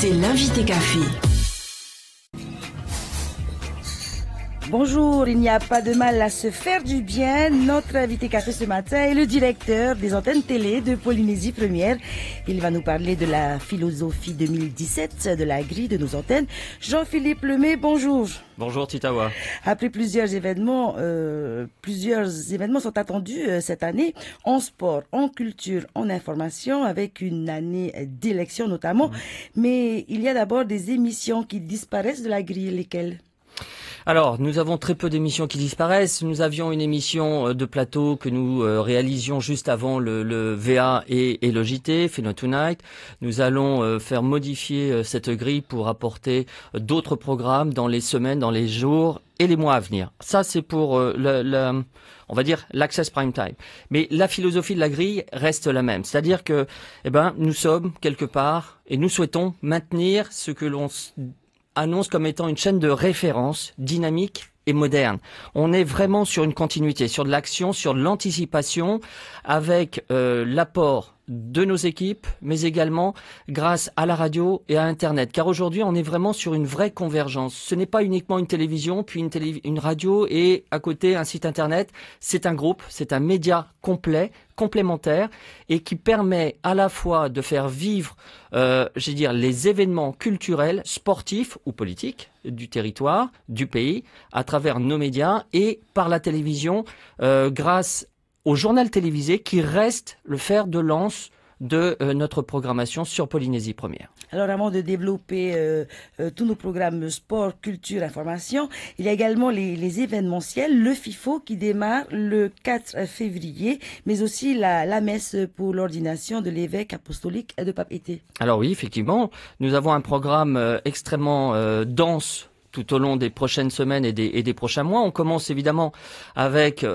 C'est l'invité café. Bonjour, il n'y a pas de mal à se faire du bien. Notre invité café ce matin est le directeur des antennes télé de Polynésie Première. Il va nous parler de la philosophie 2017 de la grille de nos antennes. Jean-Philippe Lemay, bonjour. Bonjour Titawa. Après plusieurs événements, euh, plusieurs événements sont attendus euh, cette année en sport, en culture, en information, avec une année d'élection notamment. Mais il y a d'abord des émissions qui disparaissent de la grille, lesquelles alors, nous avons très peu d'émissions qui disparaissent. Nous avions une émission euh, de plateau que nous euh, réalisions juste avant le, le VA et, et, le JT, Tonight. Nous allons euh, faire modifier cette grille pour apporter d'autres programmes dans les semaines, dans les jours et les mois à venir. Ça, c'est pour le, le, on va dire l'access prime time. Mais la philosophie de la grille reste la même, c'est-à-dire que, eh ben, nous sommes quelque part et nous souhaitons maintenir ce que l'on annonce comme étant une chaîne de référence dynamique et moderne. On est vraiment sur une continuité, sur de l'action, sur l'anticipation, avec euh, l'apport de nos équipes, mais également grâce à la radio et à Internet. Car aujourd'hui, on est vraiment sur une vraie convergence. Ce n'est pas uniquement une télévision, puis une, radio et à côté un site Internet. C'est un groupe, c'est un média complet complémentaire et qui permet à la fois de faire vivre, euh, dire, les événements culturels, sportifs ou politiques du territoire, du pays, à travers nos médias et par la télévision, euh, grâce au journal télévisé qui reste le fer de lance de euh, notre programmation sur Polynésie Première. Alors, avant de développer euh, euh, tous nos programmes sport, culture, information, il y a également les, les, événementiels, le FIFO qui démarre le 4 février, mais aussi la, messe pour l'ordination de l'évêque apostolique de Pape Été. Alors oui, effectivement, nous avons un programme extrêmement dense tout au long des prochaines semaines et des, et des, prochains mois. On commence évidemment avec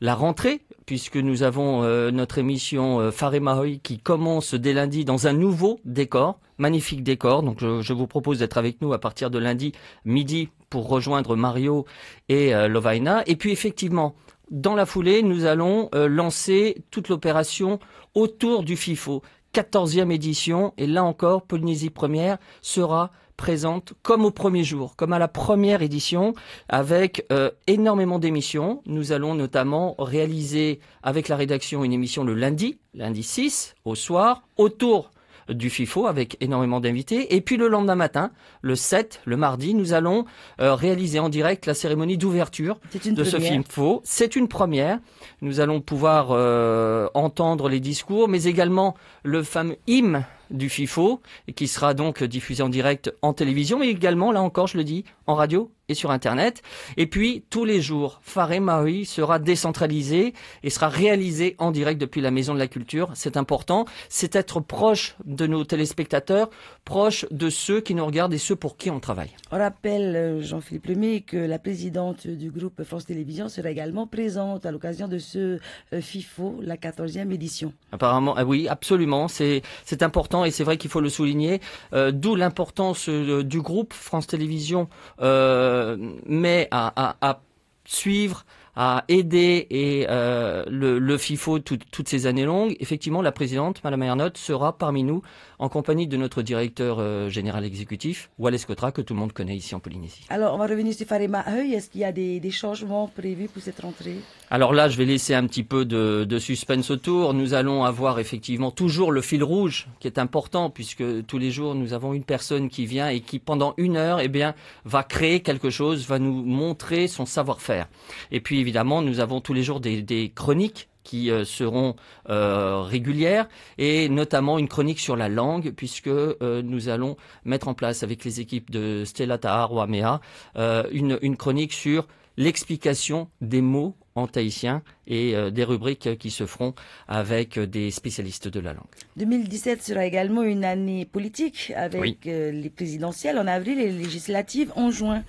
la rentrée puisque nous avons euh, notre émission euh, qui commence dès lundi dans un nouveau décor, magnifique décor. Donc je, vous propose d'être avec nous à partir de lundi midi pour rejoindre Mario et euh, Lovaina. Et puis effectivement, dans la foulée, nous allons euh, lancer toute l'opération autour du FIFO. 14e édition, et là encore, Polynésie première sera présente comme au premier jour, comme à la première édition, avec euh, énormément d'émissions. Nous allons notamment réaliser avec la rédaction une émission le lundi, lundi 6, au soir, autour du FIFO avec énormément d'invités. Et puis le lendemain matin, le 7, le mardi, nous allons euh, réaliser en direct la cérémonie d'ouverture de ce FIFO. C'est une première. Nous allons pouvoir euh, entendre les discours, mais également le fameux hymne du FIFO, qui sera donc diffusé en direct en télévision, mais également, là encore, je le dis, en radio et sur Internet. Et puis, tous les jours, Faré marie sera décentralisé et sera réalisé en direct depuis la Maison de la Culture. C'est important. C'est être proche de nos téléspectateurs, proche de ceux qui nous regardent et ceux pour qui on travaille. On rappelle, euh, Jean-Philippe Lemay, que la présidente du groupe France Télévisions sera également présente à l'occasion de ce euh, FIFO, la 14e édition. Apparemment, ah oui, absolument. C'est important et c'est vrai qu'il faut le souligner. Euh, d'où l'importance euh, du groupe France Télévisions, euh, mais à suivre à aider et euh, le, FIFO toutes ces années longues, effectivement, la présidente, Madame Ernotte, sera parmi nous en compagnie de notre directeur euh, général exécutif, Wallace Cotra, que tout le monde connaît ici en Polynésie. Alors, on va revenir sur Farima Est-ce qu'il y a des, changements prévus pour cette rentrée Alors là, je vais laisser un petit peu de, de suspense autour. Nous allons avoir effectivement toujours le fil rouge qui est important puisque tous les jours, nous avons une personne qui vient et qui, pendant une heure, eh bien, va créer quelque chose, va nous montrer son savoir-faire. Et puis, évidemment, nous avons tous les jours des, chroniques qui euh, seront euh, régulières et notamment une chronique sur la langue puisque euh, nous allons mettre en place avec les équipes de Stella Tahar ou Amea une, chronique sur l'explication des mots en tahitien et des rubriques qui se feront avec des spécialistes de la langue. 2017 sera également une année politique avec les présidentielles en avril et les législatives en juin.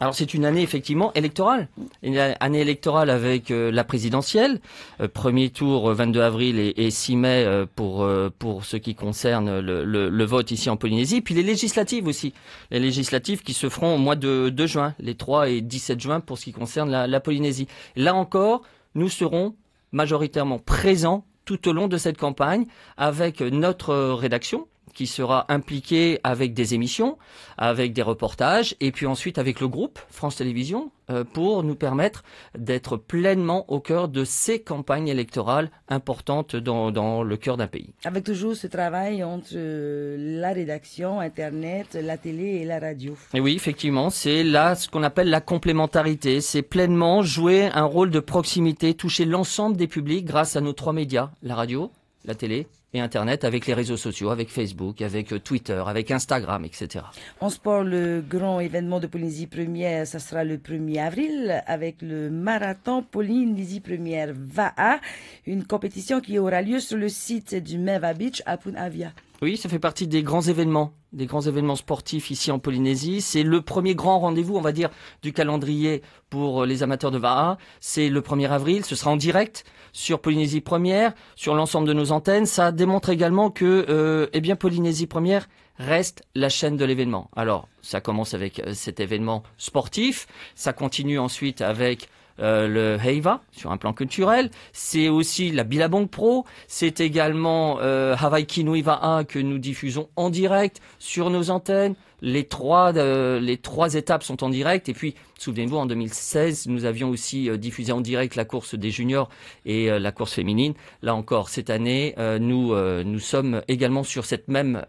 Alors c'est une année effectivement électorale, une année électorale avec euh, la présidentielle, euh, premier tour 22 euh, avril et, et 6 mai pour pour ce qui concerne le, vote ici en Polynésie, puis les législatives aussi, les législatives qui se feront au mois de, de juin, les 3 et 17 juin pour ce qui concerne la Polynésie. Là encore, nous serons majoritairement présents tout au long de cette campagne avec notre rédaction, qui sera impliqué avec des émissions, avec des reportages, et puis ensuite avec le groupe France Télévisions euh, pour nous permettre d'être pleinement au cœur de ces campagnes électorales importantes dans, dans le cœur d'un pays. Avec toujours ce travail entre euh, la rédaction, Internet, la télé et la radio. Et oui, effectivement, c'est là ce qu'on appelle la complémentarité. C'est pleinement jouer un rôle de proximité, toucher l'ensemble des publics grâce à nos trois médias, la radio, la télé et Internet, avec les réseaux sociaux, avec Facebook, avec euh, Twitter, avec Instagram, etc. En sport, le grand événement de Polynésie Première, ça sera le 1er avril avec le marathon Polynésie Première VAA, une compétition qui aura lieu sur le site du Meva Beach à Punavia. Oui, ça fait partie des grands événements, des grands événements sportifs ici en Polynésie. C'est le premier grand rendez-vous, on va dire, du calendrier pour euh, les amateurs de Vara. C'est le 1er avril, ce sera en direct sur Polynésie Première, sur l'ensemble de nos antennes. Ça démontre également que, euh, eh bien, Polynésie Première reste la chaîne de l'événement. Alors, ça commence avec euh, cet événement sportif, ça continue ensuite avec euh, le Heiva sur un plan culturel. C'est aussi la Billabong Pro. C'est également euh, Hawaii Kino 1 que nous diffusons en direct sur nos antennes, euh, les trois, étapes sont en direct. Et puis, souvenez-vous, en 2016, nous avions aussi euh, diffusé en direct la course des juniors et euh, la course féminine. Là encore, cette année, nous, sommes également sur cette même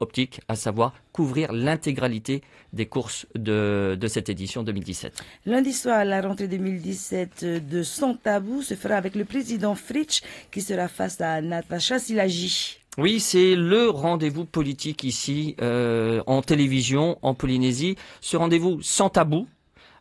optique, à savoir couvrir l'intégralité des courses de, de, cette édition 2017. Lundi soir, la rentrée 2017 de Sans Tabou se fera avec le président Fritsch qui sera face à Natacha Silagi. Oui, c'est le rendez-vous politique ici euh, en télévision en Polynésie. Ce rendez-vous sans tabou,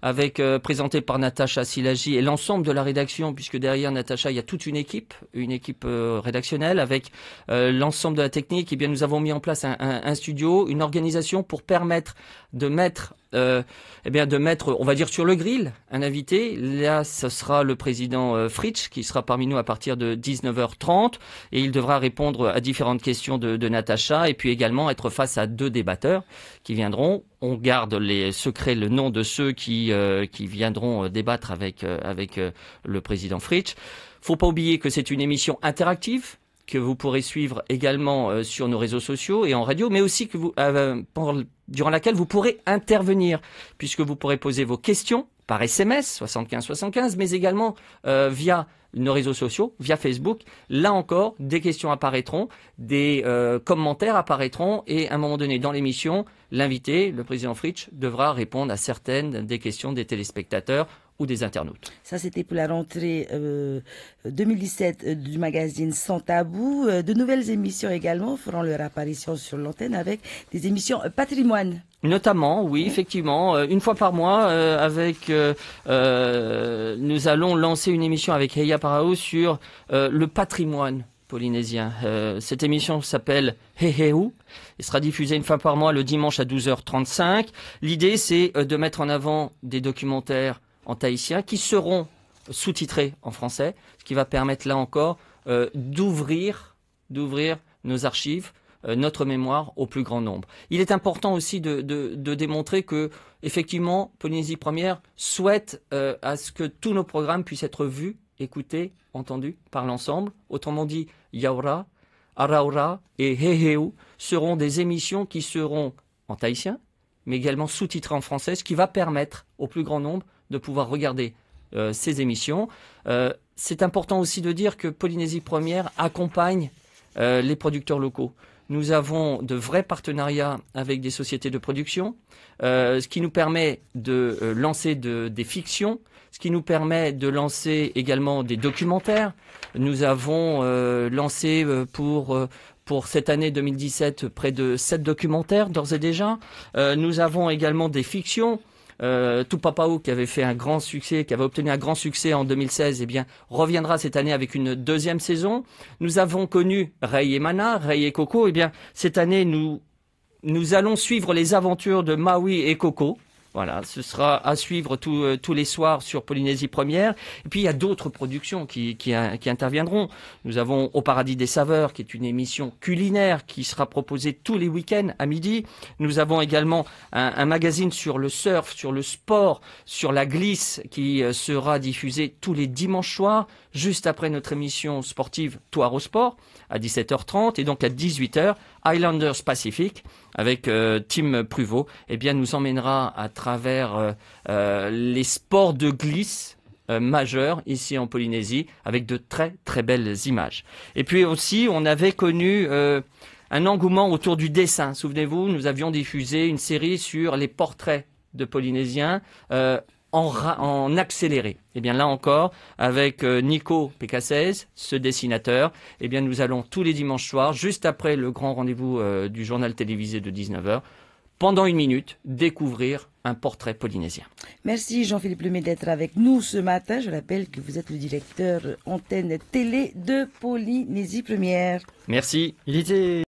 avec euh, présenté par Natacha Silagi et l'ensemble de la rédaction, puisque derrière Natacha, il y a toute une équipe, une équipe euh, rédactionnelle avec l'ensemble de la technique. Et eh bien, nous avons mis en place un, studio, une organisation pour permettre de mettre euh, eh bien de mettre, on va dire sur le grill, un invité. Là, ce sera le président euh, Fritsch qui sera parmi nous à partir de 19h30 et il devra répondre à différentes questions de, Natacha et puis également être face à deux débatteurs qui viendront. On garde les secrets, le nom de ceux qui euh, qui viendront débattre avec avec le président Fritsch. Faut pas oublier que c'est une émission interactive que vous pourrez suivre également euh, sur nos réseaux sociaux et en radio, mais aussi que vous, euh, durant laquelle vous pourrez intervenir, puisque vous pourrez poser vos questions par SMS 75 75, mais également euh, via nos réseaux sociaux, via Facebook. Là encore, des questions apparaîtront, des commentaires apparaîtront, et à un moment donné dans l'émission, l'invité, le président Fritsch, devra répondre à certaines des questions des téléspectateurs ou des internautes. Ça, c'était pour la rentrée euh, 2017 euh, du magazine Sans Tabou. Euh, de nouvelles émissions également feront leur apparition sur l'antenne avec des émissions euh, patrimoine. Notamment, oui, effectivement, une fois par mois, avec, euh, nous allons lancer une émission avec Heya Parao sur le patrimoine polynésien. cette émission s'appelle Heheu. Elle sera diffusée une fois par mois le dimanche à 12h35. L'idée, c'est de mettre en avant des documentaires en tahitien qui seront sous-titrés en français, ce qui va permettre là encore euh, d'ouvrir, d'ouvrir nos archives, euh, notre mémoire au plus grand nombre. Il est important aussi de, démontrer que effectivement Polynésie Première souhaite euh, à ce que tous nos programmes puissent être vus, écoutés, entendus par l'ensemble. Autrement dit, Yaura, Araura et Heheu seront des émissions qui seront en tahitien, mais également sous-titrées en français, ce qui va permettre au plus grand nombre de pouvoir regarder euh, ces émissions. Euh, c'est important aussi de dire que Polynésie Première accompagne euh, les producteurs locaux. Nous avons de vrais partenariats avec des sociétés de production, ce qui nous permet de lancer des fictions, ce qui nous permet de lancer également des documentaires. Nous avons lancé pour pour cette année 2017 près de sept documentaires d'ores et déjà. nous avons également des fictions. Euh, Tupapao, qui avait fait un grand succès, qui avait obtenu un grand succès en 2016, eh bien, reviendra cette année avec une deuxième saison. Nous avons connu Rei et Mana, Rei et Coco. et eh bien, cette année, nous, nous allons suivre les aventures de Maui et Coco voilà, ce sera à suivre euh, tous les soirs sur Polynésie Première. Et puis il y a d'autres productions euh, qui, interviendront. Nous avons Au Paradis des Saveurs, qui est une émission culinaire qui sera proposée tous les week-ends à midi. Nous avons également un, magazine sur le surf, sur le sport, sur la glisse, qui euh, sera diffusé tous les dimanches soirs, juste après notre émission sportive Toire au sport, à 17h30 et donc à 18h Highlanders Pacific avec euh, Tim Pruvot, eh bien, nous emmènera à travers euh, euh, les sports de glisse majeurs ici en Polynésie avec de très très belles images. Et puis aussi, on avait connu un engouement autour du dessin. Souvenez-vous, nous avions diffusé une série sur les portraits de Polynésiens en, accéléré. Et eh bien là encore, avec euh, Nico Pécassez, ce dessinateur, et eh bien nous allons tous les dimanches soirs, juste après le grand rendez-vous euh, du journal télévisé de 19h, pendant une minute, découvrir un portrait polynésien. Merci Jean-Philippe Lemay d'être avec nous ce matin. Je rappelle que vous êtes le directeur euh, antenne télé de Polynésie Première. Merci. Il était